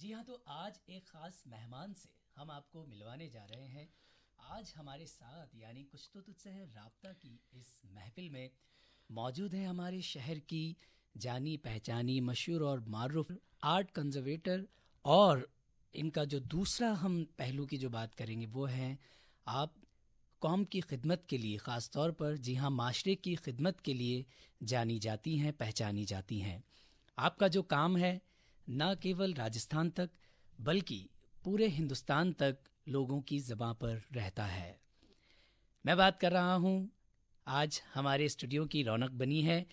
जी हाँ तो आज एक ख़ास मेहमान से हम आपको मिलवाने जा रहे हैं आज हमारे साथ यानी कुछ तो तुझसे है रबता की इस महफिल में मौजूद है हमारे शहर की जानी पहचानी मशहूर और मारूफ आर्ट कंजर्वेटर और इनका जो दूसरा हम पहलू की जो बात करेंगे वो है आप कौम की खिदमत के लिए ख़ास तौर पर जी हाँ माशरे की खिदमत के लिए जानी जाती हैं पहचानी जाती हैं आपका जो काम है न केवल राजस्थान तक बल्कि पूरे हिंदुस्तान तक लोगों की जबां पर रहता है मैं बात कर रहा हूं आज हमारे स्टूडियो की रौनक बनी है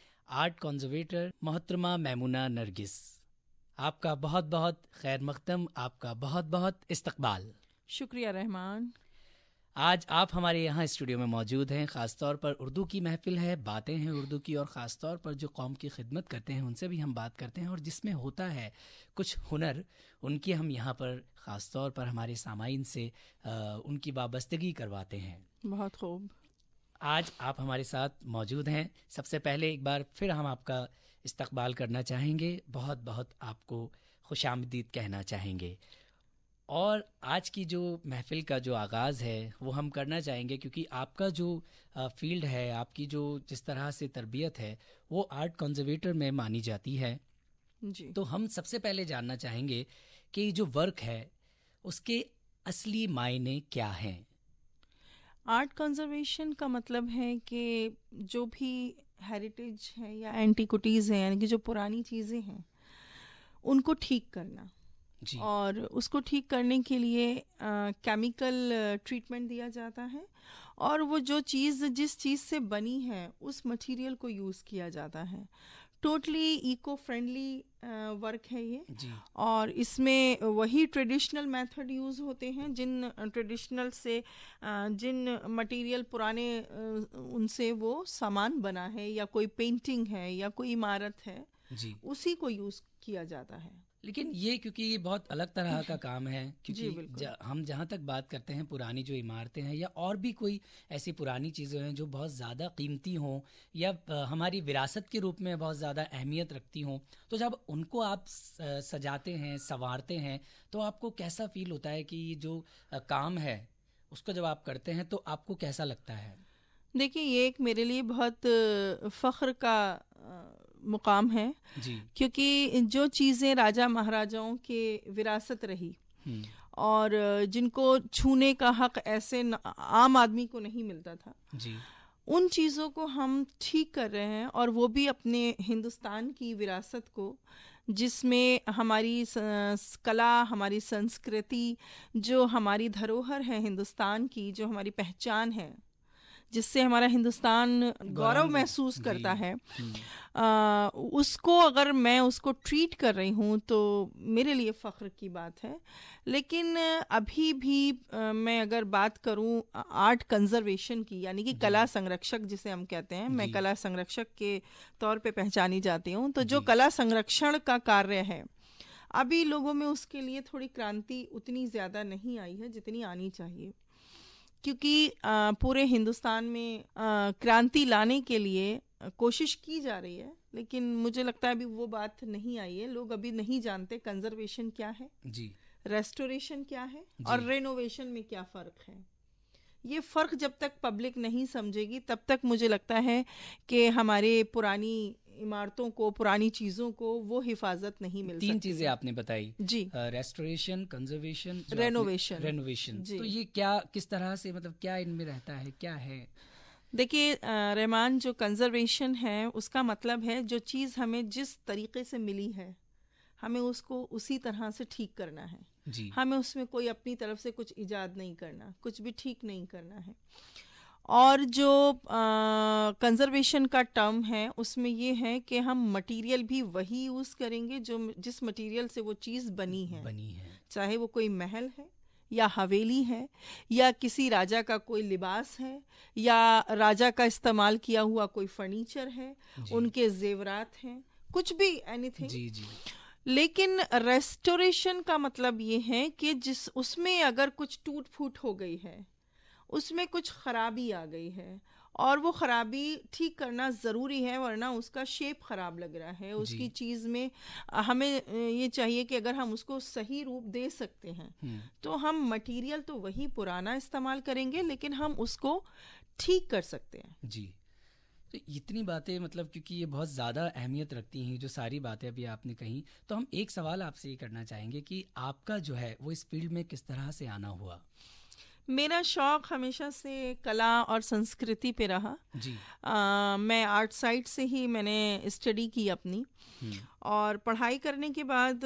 आर्ट कॉन्जर्वेटर मोहतरमा मैमुना नरगिस आपका बहुत बहुत खैर मकदम आपका बहुत बहुत इस्तकबाल शुक्रिया रहमान आज आप हमारे यहाँ स्टूडियो में मौजूद हैं ख़ासतौर पर उर्दू की महफिल है बातें हैं उर्दू की और ख़ासतौर पर जो कौम की खिदमत करते हैं उनसे भी हम बात करते हैं और जिसमें होता है कुछ हुनर उनकी हम यहाँ पर ख़ास तौर पर हमारे सामाइन से आ, उनकी वाबस्तगी करवाते हैं बहुत खूब आज आप हमारे साथ मौजूद हैं सबसे पहले एक बार फिर हम आपका इस्तबाल करना चाहेंगे बहुत बहुत आपको खुश कहना चाहेंगे और आज की जो महफिल का जो आगाज़ है वो हम करना चाहेंगे क्योंकि आपका जो फील्ड है आपकी जो जिस तरह से तरबियत है वो आर्ट कंजर्वेटर में मानी जाती है जी तो हम सबसे पहले जानना चाहेंगे कि जो वर्क है उसके असली मायने क्या हैं आर्ट कंजर्वेशन का मतलब है कि जो भी हेरिटेज है या एंटीकुटीज़ हैं यानी कि जो पुरानी चीज़ें हैं उनको ठीक करना जी। और उसको ठीक करने के लिए केमिकल ट्रीटमेंट दिया जाता है और वो जो चीज़ जिस चीज़ से बनी है उस मटेरियल को यूज़ किया जाता है टोटली इको फ्रेंडली वर्क है ये जी। और इसमें वही ट्रेडिशनल मेथड यूज़ होते हैं जिन ट्रेडिशनल से जिन मटेरियल पुराने उनसे वो सामान बना है या कोई पेंटिंग है या कोई इमारत है जी। उसी को यूज़ किया जाता है लेकिन ये क्योंकि ये बहुत अलग तरह का काम है क्योंकि हम जहाँ तक बात करते हैं पुरानी जो इमारतें हैं या और भी कोई ऐसी पुरानी चीज़ें हैं जो बहुत ज़्यादा कीमती हों या हमारी विरासत के रूप में बहुत ज़्यादा अहमियत रखती हों तो जब उनको आप सजाते हैं संवारते हैं तो आपको कैसा फील होता है कि ये जो काम है उसको जब आप करते हैं तो आपको कैसा लगता है देखिए ये एक मेरे लिए बहुत फ़ख्र का मुकाम है जी। क्योंकि जो चीज़ें राजा महाराजाओं के विरासत रही हम्म। और जिनको छूने का हक ऐसे आम आदमी को नहीं मिलता था जी। उन चीज़ों को हम ठीक कर रहे हैं और वो भी अपने हिंदुस्तान की विरासत को जिसमें हमारी कला हमारी संस्कृति जो हमारी धरोहर है हिंदुस्तान की जो हमारी पहचान है जिससे हमारा हिंदुस्तान गौरव महसूस करता है आ, उसको अगर मैं उसको ट्रीट कर रही हूँ तो मेरे लिए फ़ख्र की बात है लेकिन अभी भी आ, मैं अगर बात करूँ आर्ट कंजर्वेशन की यानी कि कला संरक्षक जिसे हम कहते हैं मैं कला संरक्षक के तौर पे पहचानी जाती हूँ तो जो कला संरक्षण का कार्य है अभी लोगों में उसके लिए थोड़ी क्रांति उतनी ज़्यादा नहीं आई है जितनी आनी चाहिए क्योंकि पूरे हिंदुस्तान में क्रांति लाने के लिए कोशिश की जा रही है लेकिन मुझे लगता है अभी वो बात नहीं आई है लोग अभी नहीं जानते कंजर्वेशन क्या है जी रेस्टोरेशन क्या है और रेनोवेशन में क्या फ़र्क है ये फ़र्क जब तक पब्लिक नहीं समझेगी तब तक मुझे लगता है कि हमारे पुरानी इमारतों को पुरानी चीजों को वो हिफाजत नहीं मिलती तीन चीजें आपने बताई जी रेस्टोरेशन कंजर्वेशन रेनोवेशन रेनोवेशन तो ये क्या किस तरह से मतलब क्या इनमें रहता है क्या है देखिए रहमान जो कंजर्वेशन है उसका मतलब है जो चीज़ हमें जिस तरीके से मिली है हमें उसको उसी तरह से ठीक करना है जी। हमें उसमें कोई अपनी तरफ से कुछ ईजाद नहीं करना कुछ भी ठीक नहीं करना है और जो कंजर्वेशन का टर्म है उसमें ये है कि हम मटेरियल भी वही यूज करेंगे जो जिस मटेरियल से वो चीज बनी है बनी है चाहे वो कोई महल है या हवेली है या किसी राजा का कोई लिबास है या राजा का इस्तेमाल किया हुआ कोई फर्नीचर है उनके जेवरात हैं कुछ भी एनीथिंग जी जी लेकिन रेस्टोरेशन का मतलब ये है कि जिस उसमें अगर कुछ टूट फूट हो गई है उसमें कुछ खराबी आ गई है और वो खराबी ठीक करना ज़रूरी है वरना उसका शेप ख़राब लग रहा है उसकी चीज़ में हमें ये चाहिए कि अगर हम उसको सही रूप दे सकते हैं हम्म। तो हम मटेरियल तो वही पुराना इस्तेमाल करेंगे लेकिन हम उसको ठीक कर सकते हैं जी तो इतनी बातें मतलब क्योंकि ये बहुत ज़्यादा अहमियत रखती हैं जो सारी बातें अभी आपने कही तो हम एक सवाल आपसे ये करना चाहेंगे कि आपका जो है वो इस फील्ड में किस तरह से आना हुआ मेरा शौक हमेशा से कला और संस्कृति पे रहा जी आ, मैं आर्ट साइड से ही मैंने स्टडी की अपनी हम्म। और पढ़ाई करने के बाद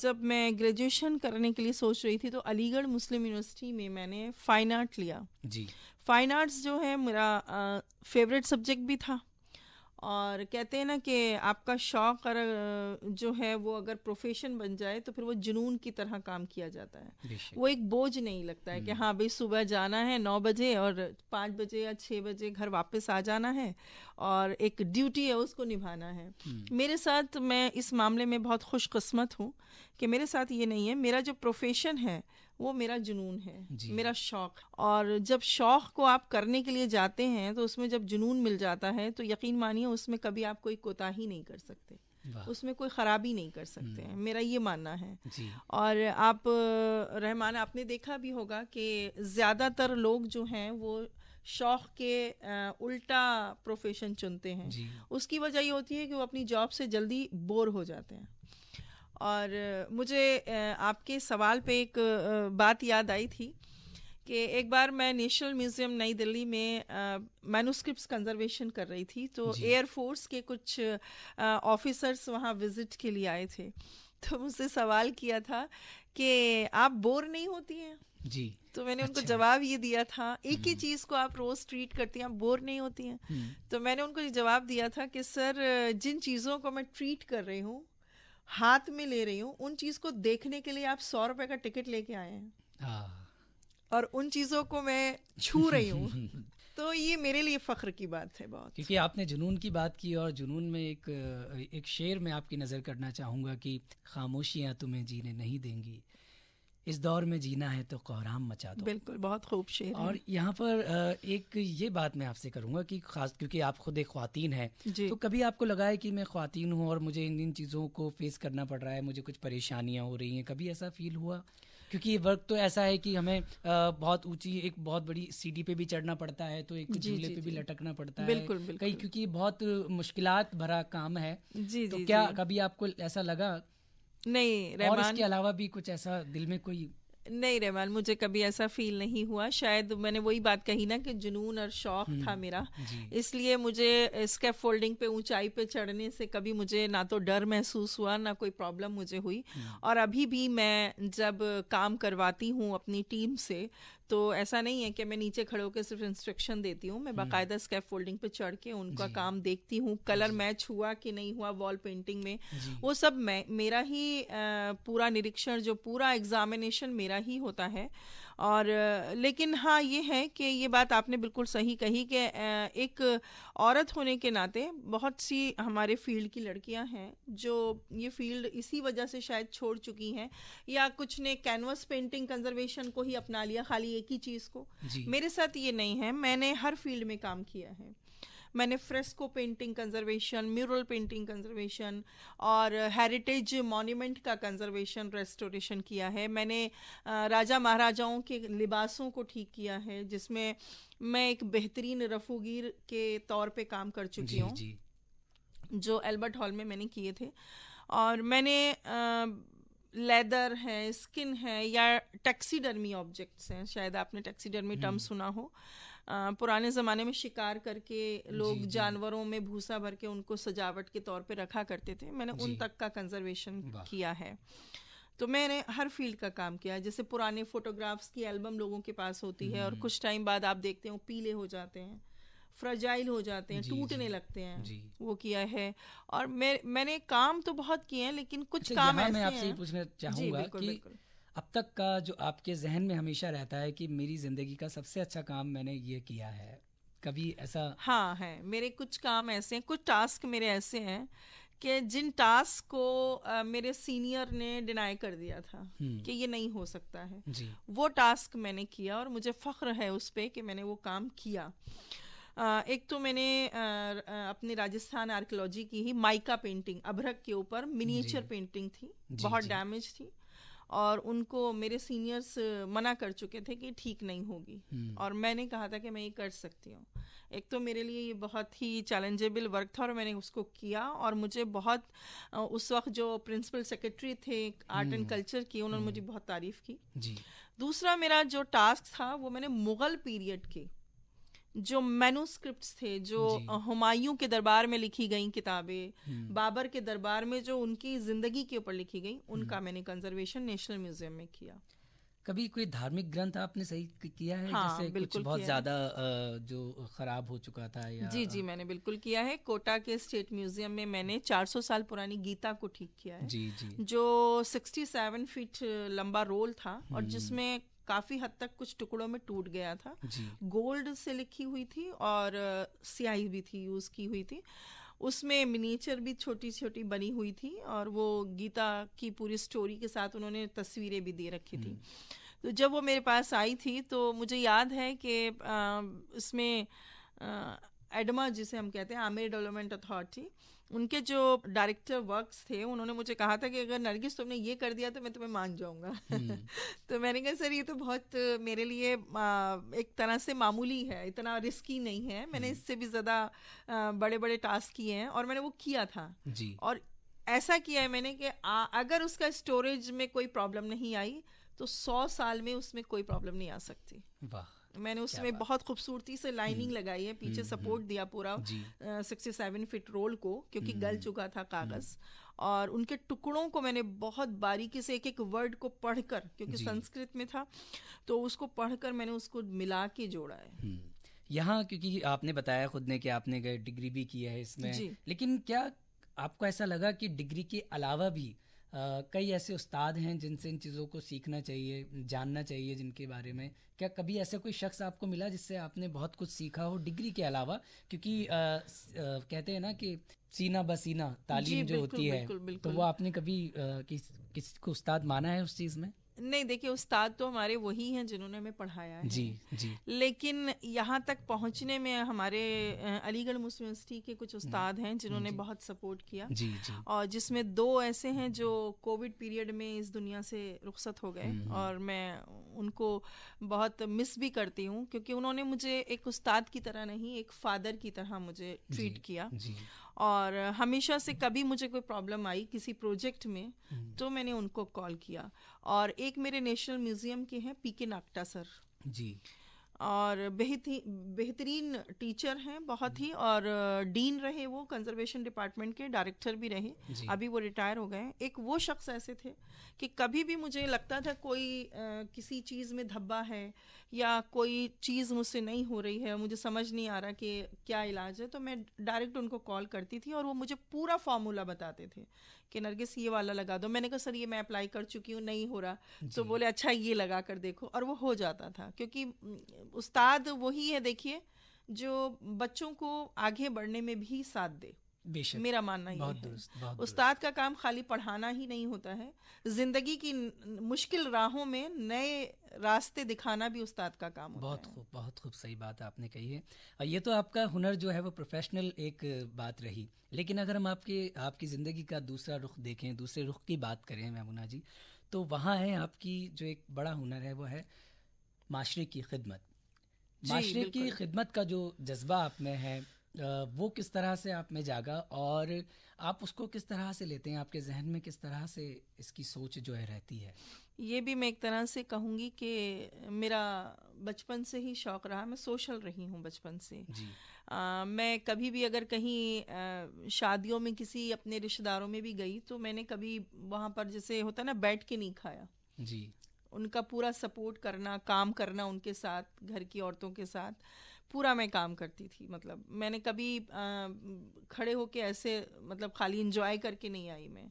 जब मैं ग्रेजुएशन करने के लिए सोच रही थी तो अलीगढ़ मुस्लिम यूनिवर्सिटी में मैंने फ़ाइन आर्ट लिया जी फ़ाइन आर्ट्स जो है मेरा फेवरेट सब्जेक्ट भी था और कहते हैं ना कि आपका शौक अगर जो है वो अगर प्रोफेशन बन जाए तो फिर वो जुनून की तरह काम किया जाता है वो एक बोझ नहीं लगता है कि हम्म। हाँ भाई सुबह जाना है नौ बजे और पाँच बजे या छः बजे घर वापस आ जाना है और एक ड्यूटी है उसको निभाना है हम्म। मेरे साथ मैं इस मामले में बहुत खुशकस्मत हूँ कि मेरे साथ ये नहीं है मेरा जो प्रोफेशन है वो मेरा जुनून है मेरा शौक और जब शौक को आप करने के लिए जाते हैं तो उसमें जब जुनून मिल जाता है तो यकीन मानिए उसमें कभी आप कोई कोताही नहीं कर सकते उसमें कोई ख़राबी नहीं कर सकते हैं हम्म। मेरा ये मानना है और आप रहमान आपने देखा भी होगा कि ज़्यादातर लोग जो हैं वो शौक के उल्टा प्रोफेशन चुनते हैं उसकी वजह ये होती है कि वो अपनी जॉब से जल्दी बोर हो जाते हैं और मुझे आपके सवाल पे एक बात याद आई थी कि एक बार मैं नेशनल म्यूज़ियम नई दिल्ली में मैनुस्क्रिप्ट कंजर्वेशन कर रही थी तो एयरफोर्स के कुछ ऑफिसर्स वहाँ विजिट के लिए आए थे तो मुझसे सवाल किया था कि आप बोर नहीं होती हैं जी तो मैंने अच्छा। उनको जवाब ये दिया था एक ही हम्म। चीज़ को आप रोज़ ट्रीट करती हैं आप बोर नहीं होती हैं हम्म। तो मैंने उनको ये जवाब दिया था कि सर जिन चीज़ों को मैं ट्रीट कर रही हूँ हाथ में ले रही हूँ उन चीज को देखने के लिए आप सौ रुपए का टिकट लेके आए हैं हाँ। और उन चीजों को मैं छू रही हूँ तो ये मेरे लिए फख्र की बात है बहुत क्योंकि आपने जुनून की बात की और जुनून में एक एक शेर में आपकी नज़र करना चाहूंगा कि खामोशियां तुम्हें जीने नहीं देंगी इस दौर में जीना है तो कोहराम मचा दो बिल्कुल बहुत खूब शेर और यहाँ पर एक ये बात मैं आपसे करूँगा कि खास क्योंकि आप खुद एक खातिन है तो कभी आपको लगा है कि मैं खातिन हूँ और मुझे इन इन चीज़ों को फेस करना पड़ रहा है मुझे कुछ परेशानियाँ हो रही हैं कभी ऐसा फील हुआ क्योंकि ये वर्क तो ऐसा है कि हमें बहुत ऊंची एक बहुत बड़ी सीढ़ी पे भी चढ़ना पड़ता है तो एक झूले पे भी लटकना पड़ता है बिल्कुल बिल्कुल कहीं क्योंकि बहुत मुश्किल भरा काम है जी तो क्या कभी आपको ऐसा लगा नहीं रहमान और इसके अलावा भी कुछ ऐसा दिल में कोई नहीं रहमान मुझे कभी ऐसा फील नहीं हुआ शायद मैंने वही बात कही ना कि जुनून और शौक हम्म, था मेरा इसलिए मुझे स्केप फोल्डिंग पे ऊंचाई पे चढ़ने से कभी मुझे ना तो डर महसूस हुआ ना कोई प्रॉब्लम मुझे हुई हम्म। और अभी भी मैं जब काम करवाती हूँ अपनी टीम से तो ऐसा नहीं है कि मैं नीचे खड़े होकर सिर्फ इंस्ट्रक्शन देती हूँ मैं हम्म। बाकायदा स्केप फोल्डिंग पे चढ़ के उनका काम देखती हूँ कलर मैच हुआ कि नहीं हुआ वॉल पेंटिंग में वो सब मैं मेरा ही पूरा निरीक्षण जो पूरा एग्जामिनेशन मेरा ही होता है और लेकिन हाँ ये है कि ये बात आपने बिल्कुल सही कही कि एक औरत होने के नाते बहुत सी हमारे फील्ड की लड़कियां हैं जो ये फील्ड इसी वजह से शायद छोड़ चुकी हैं या कुछ ने कैनवस पेंटिंग कंजर्वेशन को ही अपना लिया खाली एक ही चीज़ को मेरे साथ ये नहीं है मैंने हर फील्ड में काम किया है मैंने fresco painting conservation mural painting conservation और हेरिटेज मॉन्यूमेंट का कंजर्वेशन रेस्टोरेशन किया है मैंने राजा महाराजाओं के लिबासों को ठीक किया है जिसमें मैं एक बेहतरीन रफूगीर के तौर पे काम कर चुकी हूँ जो एल्बर्ट हॉल में मैंने किए थे और मैंने आ, लेदर है स्किन है या टैक्सीडर्मी ऑब्जेक्ट्स हैं शायद आपने टैक्सीडर्मी टर्म सुना हो पुराने ज़माने में शिकार करके लोग जानवरों में भूसा भर के उनको सजावट के तौर पे रखा करते थे मैंने उन तक का कंजर्वेशन किया है तो मैंने हर फील्ड का काम किया जैसे पुराने फोटोग्राफ्स की एल्बम लोगों के पास होती है और हम्म। कुछ टाइम बाद आप देखते हैं वो पीले हो जाते हैं फ्रजाइल हो जाते हैं टूटने लगते हैं वो किया है और मैं मैंने काम तो बहुत किए हैं लेकिन कुछ अच्छा, काम ऐसे मैं आपसे पूछना चाहूंगा कि बिल्कुल, बिल्कुल। अब तक का जो आपके जहन में हमेशा रहता है कि मेरी ज़िंदगी का सबसे अच्छा काम मैंने ये किया है कभी ऐसा हाँ है मेरे कुछ काम ऐसे हैं कुछ टास्क मेरे ऐसे हैं कि जिन टास्क को आ, मेरे सीनियर ने डिनाई कर दिया था हम्म। कि ये नहीं हो सकता है वो टास्क मैंने किया और मुझे फ़ख्र है उस पर कि मैंने वो काम किया आ, एक तो मैंने अपने राजस्थान आर्कोलॉजी की ही माइका पेंटिंग अभरक के ऊपर मिनिएचर पेंटिंग थी बहुत डैमेज थी और उनको मेरे सीनियर्स मना कर चुके थे कि ठीक नहीं होगी हम्म। और मैंने कहा था कि मैं ये कर सकती हूँ एक तो मेरे लिए ये बहुत ही चैलेंजेबल वर्क था और मैंने उसको किया और मुझे बहुत उस वक्त जो प्रिंसिपल सेक्रेटरी थे आर्ट एंड कल्चर की उन्होंने हम्म। मुझे बहुत तारीफ की दूसरा मेरा जो टास्क था वो मैंने मुगल पीरियड की जो मैनोस्क्रिप्ट्स थे जो हुमायूं के दरबार में लिखी गई किताबें हम्म। बाबर के दरबार में जो उनकी जिंदगी के ऊपर लिखी गई उनका हम्म। मैंने कंजर्वेशन नेशनल म्यूजियम में किया कभी कोई धार्मिक ग्रंथ आपने सही किया है हाँ, जैसे बिल्कुल कुछ बहुत ज्यादा जो खराब हो चुका था या जी जी मैंने बिल्कुल किया है कोटा के स्टेट म्यूजियम में मैंने 400 साल पुरानी गीता को ठीक किया है जी जी जो 67 फीट लंबा रोल था और हम्म। जिसमें काफी हद तक कुछ टुकड़ों में टूट गया था गोल्ड से लिखी हुई थी और स्याही भी थी यूज की हुई थी उसमें मिनीचर भी छोटी छोटी बनी हुई थी और वो गीता की पूरी स्टोरी के साथ उन्होंने तस्वीरें भी दे रखी थी हम्म। तो जब वो मेरे पास आई थी तो मुझे याद है कि उसमें एडमा जिसे हम कहते हैं आमिर डेवलपमेंट अथॉरिटी उनके जो डायरेक्टर वर्क्स थे उन्होंने मुझे कहा था कि अगर नरगिस तुमने ये कर दिया तो मैं तुम्हें मान जाऊंगा हम्म। तो मैंने कहा सर ये तो बहुत मेरे लिए एक तरह से मामूली है इतना रिस्की नहीं है मैंने हम्म। इससे भी ज़्यादा बड़े बड़े टास्क किए हैं और मैंने वो किया था जी और ऐसा किया है मैंने कि अगर उसका स्टोरेज में कोई प्रॉब्लम नहीं आई तो सौ साल में उसमें कोई प्रॉब्लम नहीं आ सकती वाह मैंने उसमें बहुत खूबसूरती से लाइनिंग हम्म, लगाई है हम्म, पीछे सपोर्ट हम्म, दिया पूरा सिक्सटी सेवन फिट रोल को क्योंकि गल चुका था कागज और उनके टुकड़ों को मैंने बहुत बारीकी से एक एक वर्ड को पढ़कर क्योंकि संस्कृत में था तो उसको पढ़कर मैंने उसको मिला के जोड़ा है यहाँ क्योंकि आपने बताया खुद ने कि आपने डिग्री भी किया है इसमें लेकिन क्या आपको ऐसा लगा कि डिग्री के अलावा भी कई ऐसे उस्ताद हैं जिनसे इन चीज़ों को सीखना चाहिए जानना चाहिए जिनके बारे में क्या कभी ऐसा कोई शख्स आपको मिला जिससे आपने बहुत कुछ सीखा हो डिग्री के अलावा क्योंकि आ, आ, कहते हैं ना कि सीना बसीना तालीम जो होती बिल्कुल, है बिल्कुल, तो बिल्कुल। तो वो आपने कभी आ, किस उस्ताद माना है उस चीज़ में नहीं देखिए उस्ताद तो हमारे वही हैं जिन्होंने हमें पढ़ाया है जी जी लेकिन यहाँ तक पहुँचने में हमारे अलीगढ़ मुस्लिम यूनिवर्सिटी के कुछ उस्ताद हैं जिन्होंने बहुत सपोर्ट किया जी जी और जिसमें दो ऐसे हैं जो कोविड पीरियड में इस दुनिया से रुखसत हो गए हम्म। और मैं उनको बहुत मिस भी करती हूँ क्योंकि उन्होंने मुझे एक उस्ताद की तरह नहीं एक फादर की तरह मुझे ट्रीट किया और हमेशा से कभी मुझे कोई प्रॉब्लम आई किसी प्रोजेक्ट में हम्म। तो मैंने उनको कॉल किया और एक मेरे नेशनल म्यूजियम के हैं पी के नागटा सर जी और बेहती बेहतरीन टीचर हैं बहुत ही और डीन रहे वो कंजर्वेशन डिपार्टमेंट के डायरेक्टर भी रहे अभी वो रिटायर हो गए एक वो शख्स ऐसे थे कि कभी भी मुझे लगता था कोई आ, किसी चीज़ में धब्बा है या कोई चीज़ मुझसे नहीं हो रही है मुझे समझ नहीं आ रहा कि क्या इलाज है तो मैं डायरेक्ट उनको कॉल करती थी और वो मुझे पूरा फार्मूला बताते थे कि नरगिस ये वाला लगा दो मैंने कहा सर ये मैं अप्लाई कर चुकी हूँ नहीं हो रहा तो बोले अच्छा ये लगा कर देखो और वो हो जाता था क्योंकि उस्ताद वही है देखिए जो बच्चों को आगे बढ़ने में भी साथ दे बेशक मेरा मानना ये बहुत दुरुस्त, बहुत उस्ताद का काम खाली पढ़ाना ही नहीं होता है जिंदगी की मुश्किल राहों में नए रास्ते दिखाना भी उस्ताद का काम होता बहुत खूब बहुत खूब सही बात आपने कही है और ये तो आपका हुनर जो है वो प्रोफेशनल एक बात रही लेकिन अगर हम आपके आपकी ज़िंदगी का दूसरा रुख देखें दूसरे रुख की बात करें महमुना जी तो वहाँ है आपकी जो एक बड़ा हुनर है वो है माशरे की खिदमत माशरे की खिदमत का जो जज्बा आप में है वो किस तरह से आप में जागा और आप उसको किस तरह से लेते हैं आपके जहन में किस तरह से इसकी सोच जो है रहती है ये भी मैं एक तरह से कहूँगी कि मेरा बचपन से ही शौक रहा मैं सोशल रही हूँ बचपन से जी। आ, मैं कभी भी अगर कहीं शादियों में किसी अपने रिश्तेदारों में भी गई तो मैंने कभी वहाँ पर जैसे होता ना बैठ के नहीं खाया जी उनका पूरा सपोर्ट करना काम करना उनके साथ घर की औरतों के साथ पूरा मैं काम करती थी मतलब मैंने कभी आ, खड़े होके ऐसे मतलब खाली इंजॉय करके नहीं आई मैं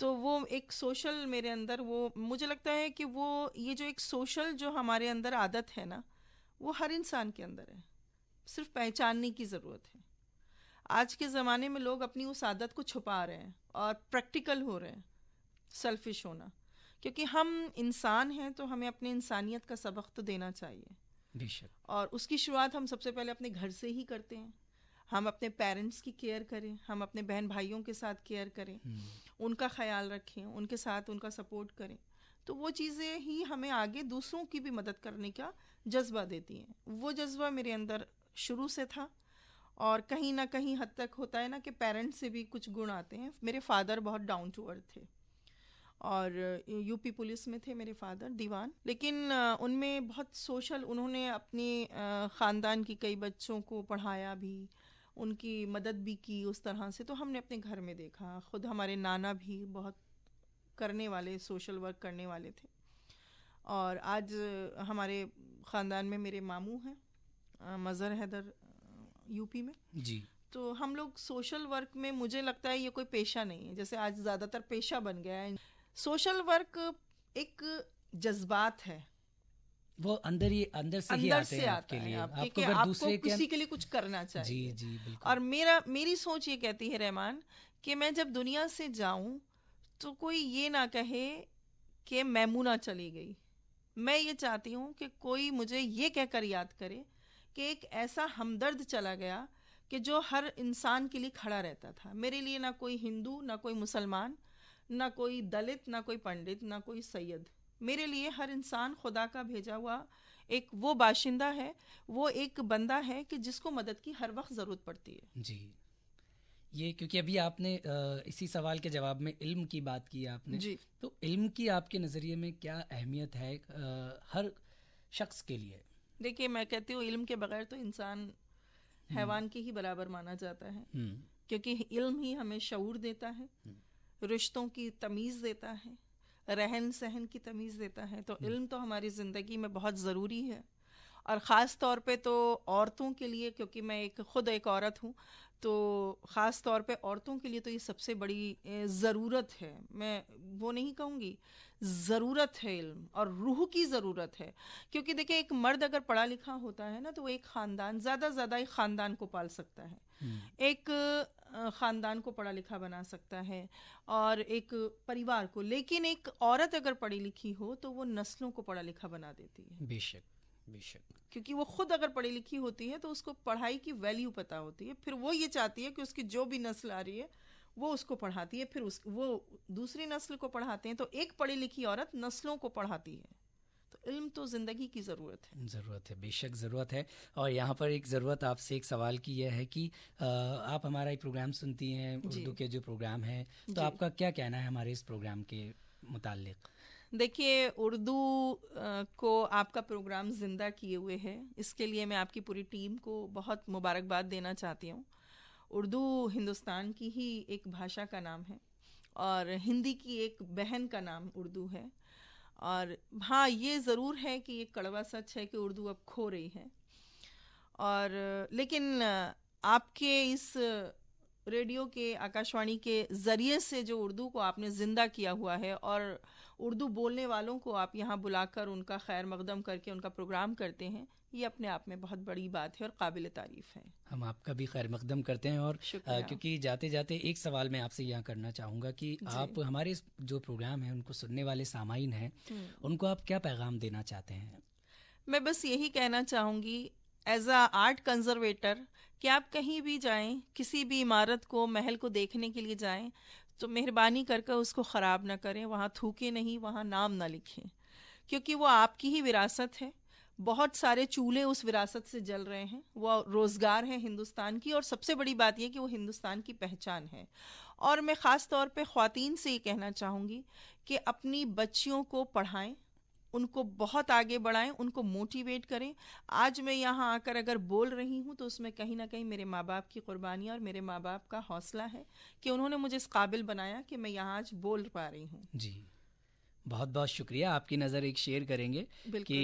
तो वो एक सोशल मेरे अंदर वो मुझे लगता है कि वो ये जो एक सोशल जो हमारे अंदर आदत है ना वो हर इंसान के अंदर है सिर्फ पहचानने की ज़रूरत है आज के ज़माने में लोग अपनी उस आदत को छुपा रहे हैं और प्रैक्टिकल हो रहे हैं सेल्फिश होना क्योंकि हम इंसान हैं तो हमें अपने इंसानियत का सबक तो देना चाहिए बेशक और उसकी शुरुआत हम सबसे पहले अपने घर से ही करते हैं हम अपने पेरेंट्स की केयर करें हम अपने बहन भाइयों के साथ केयर करें हम्म। उनका ख्याल रखें उनके साथ उनका सपोर्ट करें तो वो चीज़ें ही हमें आगे दूसरों की भी मदद करने का जज्बा देती हैं वो जज्बा मेरे अंदर शुरू से था और कहीं ना कहीं हद तक होता है ना कि पेरेंट्स से भी कुछ गुण आते हैं मेरे फादर बहुत डाउन टू अर्थ थे और यूपी पुलिस में थे मेरे फादर दीवान लेकिन उनमें बहुत सोशल उन्होंने अपने ख़ानदान की कई बच्चों को पढ़ाया भी उनकी मदद भी की उस तरह से तो हमने अपने घर में देखा खुद हमारे नाना भी बहुत करने वाले सोशल वर्क करने वाले थे और आज हमारे ख़ानदान में मेरे मामू हैं मज़र हैदर यूपी में जी तो हम लोग सोशल वर्क में मुझे लगता है ये कोई पेशा नहीं है जैसे आज ज़्यादातर पेशा बन गया है सोशल वर्क एक जज्बात है वो अंदर ही अंदर से अंदर ही आते से हैं आपके लिए आपके आपको, आपको किसी के लिए कुछ करना चाहिए जी जी और मेरा मेरी सोच ये कहती है रहमान कि मैं जब दुनिया से जाऊं तो कोई ये ना कहे कि मैमूना चली गई मैं ये चाहती हूँ कि कोई मुझे ये कहकर याद करे कि एक ऐसा हमदर्द चला गया कि जो हर इंसान के लिए खड़ा रहता था मेरे लिए ना कोई हिंदू ना कोई मुसलमान ना कोई दलित ना कोई पंडित ना कोई सैयद मेरे लिए हर इंसान खुदा का भेजा हुआ एक वो बाशिंदा है वो एक बंदा है कि जिसको मदद की हर वक्त ज़रूरत पड़ती है जी ये क्योंकि अभी आपने इसी सवाल के जवाब में इल्म की बात की आपने जी तो इल्म की आपके नज़रिए में क्या अहमियत है हर शख्स के लिए देखिए मैं कहती हूँ इल्म के बगैर तो इंसान हम्म। हैवान के ही बराबर माना जाता है हम्म। क्योंकि इल्म ही हमें शूर देता है हम्म। रिश्तों की तमीज़ देता है रहन सहन की तमीज़ देता है तो हम्म। इल्म तो हमारी ज़िंदगी में बहुत ज़रूरी है और ख़ास तौर पे तो औरतों के लिए क्योंकि मैं एक ख़ुद एक औरत हूँ तो ख़ास तौर पे औरतों के लिए तो ये सबसे बड़ी ज़रूरत है मैं वो नहीं कहूँगी ज़रूरत है इल्म और रूह की ज़रूरत है क्योंकि देखिए एक मर्द अगर पढ़ा लिखा होता है ना तो वो एक ख़ानदान ज़्यादा ज़्यादा एक ख़ानदान को पाल सकता है हम्म। एक ख़ानदान को पढ़ा लिखा बना सकता है और एक परिवार को लेकिन एक औरत अगर पढ़ी लिखी हो तो वो नस्लों को पढ़ा लिखा बना देती है बेशक बेशक क्योंकि वो खुद अगर पढ़ी लिखी होती है तो उसको पढ़ाई की वैल्यू पता होती है फिर वो ये चाहती है कि उसकी जो भी नस्ल आ रही है वो उसको पढ़ाती है फिर उस वो दूसरी नस्ल को पढ़ाते हैं तो एक पढ़ी लिखी औरत नस्लों को पढ़ाती है तो इल्म तो ज़िंदगी की ज़रूरत है ज़रूरत है बेशक ज़रूरत है और यहाँ पर एक ज़रूरत आपसे एक सवाल की यह है कि आप हमारा एक प्रोग्राम सुनती हैं उर्दू के जो प्रोग्राम है तो आपका क्या कहना है हमारे इस प्रोग्राम के मुतल देखिए उर्दू को आपका प्रोग्राम ज़िंदा किए हुए है इसके लिए मैं आपकी पूरी टीम को बहुत मुबारकबाद देना चाहती हूँ उर्दू हिंदुस्तान की ही एक भाषा का नाम है और हिंदी की एक बहन का नाम उर्दू है और हाँ ये ज़रूर है कि ये कड़वा सच है कि उर्दू अब खो रही है और लेकिन आपके इस रेडियो के आकाशवाणी के ज़रिए से जो उर्दू को आपने ज़िंदा किया हुआ है और उर्दू बोलने वालों को आप यहाँ बुलाकर उनका खैर मकदम करके उनका प्रोग्राम करते हैं ये अपने आप में बहुत बड़ी बात है और काबिल तारीफ है हम आपका भी खैर मकदम करते हैं और आ, क्योंकि जाते जाते एक सवाल मैं आपसे यहाँ करना चाहूँगा कि आप हमारे जो प्रोग्राम है उनको सुनने वाले सामाइन हैं हम्म। उनको आप क्या पैगाम देना चाहते हैं मैं बस यही कहना चाहूँगी एज अ आर्ट कंजर्वेटर कि आप कहीं भी जाएं किसी भी इमारत को महल को देखने के लिए जाएं तो मेहरबानी करके उसको ख़राब ना करें वहाँ थूके नहीं वहाँ नाम ना लिखें क्योंकि वो आपकी ही विरासत है बहुत सारे चूल्हे उस विरासत से जल रहे हैं वो रोज़गार है हिंदुस्तान की और सबसे बड़ी बात यह कि वो हिंदुस्तान की पहचान है और मैं ख़ास तौर पे ख़वातीन से ये कहना चाहूँगी कि अपनी बच्चियों को पढ़ाएं उनको बहुत आगे बढ़ाएं उनको मोटिवेट करें आज मैं यहाँ आकर अगर बोल रही हूँ तो उसमें कहीं ना कहीं मेरे माँ बाप की कुर्बानी और मेरे माँ बाप का हौसला है कि उन्होंने मुझे इस काबिल बनाया कि मैं यहाँ आज बोल पा रही हूँ जी बहुत बहुत शुक्रिया आपकी नज़र एक शेयर करेंगे कि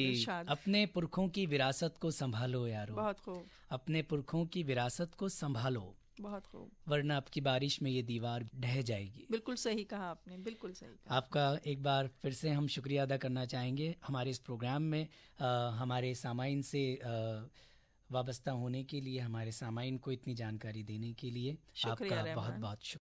अपने पुरखों की विरासत को संभालो यारो बहुत अपने पुरखों की विरासत को संभालो बहुत खूब वरना आपकी बारिश में ये दीवार ढह जाएगी बिल्कुल सही कहा आपने बिल्कुल सही कहा आपका एक बार फिर से हम शुक्रिया अदा करना चाहेंगे हमारे इस प्रोग्राम में आ, हमारे सामाइन से वाबस्ता होने के लिए हमारे सामाइन को इतनी जानकारी देने के लिए आपका बहुत बहुत शुक्रिया